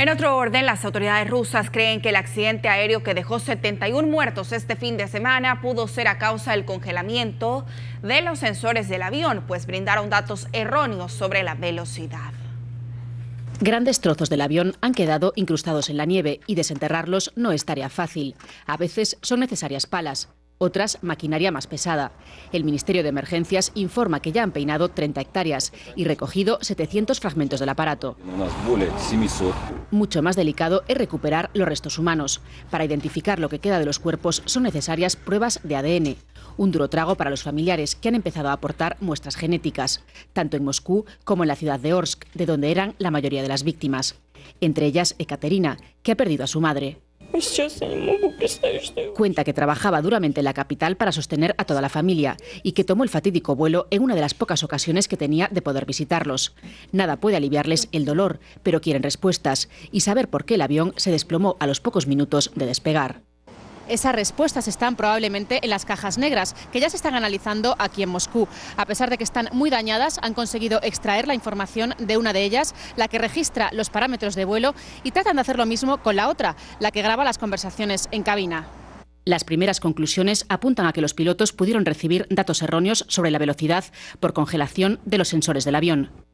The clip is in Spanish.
En otro orden, las autoridades rusas creen que el accidente aéreo que dejó 71 muertos este fin de semana pudo ser a causa del congelamiento de los sensores del avión, pues brindaron datos erróneos sobre la velocidad. Grandes trozos del avión han quedado incrustados en la nieve y desenterrarlos no es tarea fácil. A veces son necesarias palas otras maquinaria más pesada. El Ministerio de Emergencias informa que ya han peinado 30 hectáreas y recogido 700 fragmentos del aparato. Mucho más delicado es recuperar los restos humanos. Para identificar lo que queda de los cuerpos son necesarias pruebas de ADN. Un duro trago para los familiares que han empezado a aportar muestras genéticas, tanto en Moscú como en la ciudad de Orsk, de donde eran la mayoría de las víctimas. Entre ellas, Ekaterina, que ha perdido a su madre. Cuenta que trabajaba duramente en la capital para sostener a toda la familia y que tomó el fatídico vuelo en una de las pocas ocasiones que tenía de poder visitarlos. Nada puede aliviarles el dolor, pero quieren respuestas y saber por qué el avión se desplomó a los pocos minutos de despegar esas respuestas están probablemente en las cajas negras, que ya se están analizando aquí en Moscú. A pesar de que están muy dañadas, han conseguido extraer la información de una de ellas, la que registra los parámetros de vuelo, y tratan de hacer lo mismo con la otra, la que graba las conversaciones en cabina. Las primeras conclusiones apuntan a que los pilotos pudieron recibir datos erróneos sobre la velocidad por congelación de los sensores del avión.